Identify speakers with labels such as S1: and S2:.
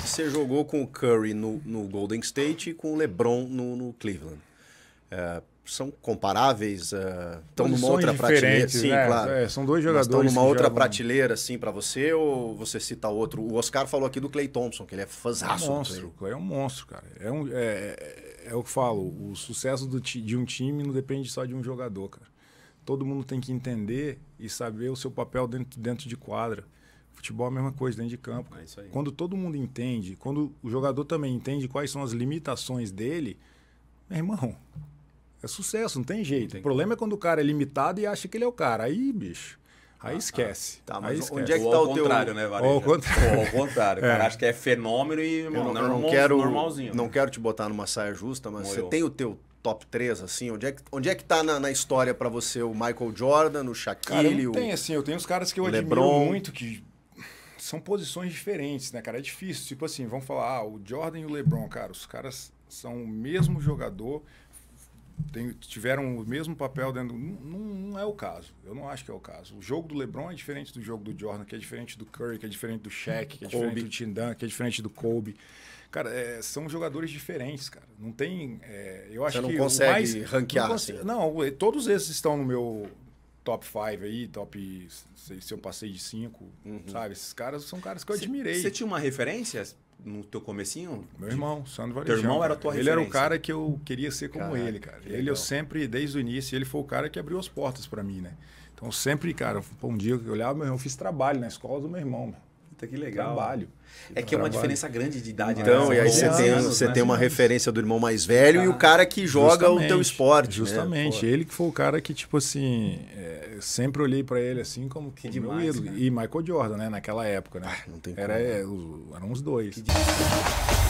S1: Você jogou com o Curry no, no Golden State e com o LeBron no, no Cleveland. É, são comparáveis? Estão é, uh, numa outra prateleira? Sim, né? claro. É, são dois jogadores. Estão numa outra jogam... prateleira, assim, para você ou você cita outro? O Oscar falou aqui do Clay Thompson, que ele é fãzaço. É um monstro, o Clay
S2: é um monstro, cara. É, um, é, é, é, o que eu falo, o sucesso do, de um time não depende só de um jogador, cara. Todo mundo tem que entender e saber o seu papel dentro, dentro de quadra. Futebol é a mesma coisa dentro de campo. É isso aí. Quando todo mundo entende, quando o jogador também entende quais são as limitações dele, meu irmão, é sucesso, não tem jeito. tem o problema que... é quando o cara é limitado e acha que ele é o cara. Aí, bicho. Aí ah, esquece. Tá, tá mas aí esquece. onde é que tá o teu... contrário, né, Vareja? Ou ao contrário. Ou ao contrário. Cara, é. acho que é fenômeno e irmão, não, não quero, normalzinho. Né? Não
S1: quero te botar numa saia justa, mas você tem o teu top 3, assim? Onde é que, onde é que tá na, na história para você o Michael Jordan, o Shaquille, cara, eu o... tem, assim, eu
S2: tenho uns caras que eu LeBron. admiro muito, que são posições diferentes, né, cara? É difícil. Tipo assim, vamos falar, ah, o Jordan e o LeBron, cara, os caras são o mesmo jogador, tem, tiveram o mesmo papel dentro. Não, não, é o caso. Eu não acho que é o caso. O jogo do LeBron é diferente do jogo do Jordan, que é diferente do Curry, que é diferente do Shaq, que é Kobe. diferente do Tindan, que é diferente do Kobe. Cara, é, são jogadores diferentes, cara. Não tem. É, eu acho Você não que consegue mais, ranquear não, assim. Não, todos esses estão no meu, top 5 aí, top. Sei, se eu passei de 5, uhum. sabe? Esses caras são caras que eu cê, admirei. Você tinha uma referência no teu comecinho? Meu irmão, Sandro Varejão. Teu irmão era a tua ele referência? Ele era o cara que eu queria ser como Caraca, ele, cara. Ele eu sempre, desde o início, ele foi o cara que abriu as portas para mim, né? Então sempre, cara, um dia que eu olhava, meu irmão, eu fiz trabalho na escola do meu irmão, mano. Puta, que legal. Trabalho. É que trabalho. é uma diferença grande de idade. Né? Então, né? e aí você tem, anos, você né? tem uma
S1: referência do irmão mais velho ah, e o cara que joga o teu esporte. Né? Justamente. Né?
S2: Ele que foi o cara que, tipo assim, é, sempre olhei para ele assim como que demais, E Michael Jordan, né? Naquela época, né? Ah, não tem era, como. É, eram os dois. Que demais.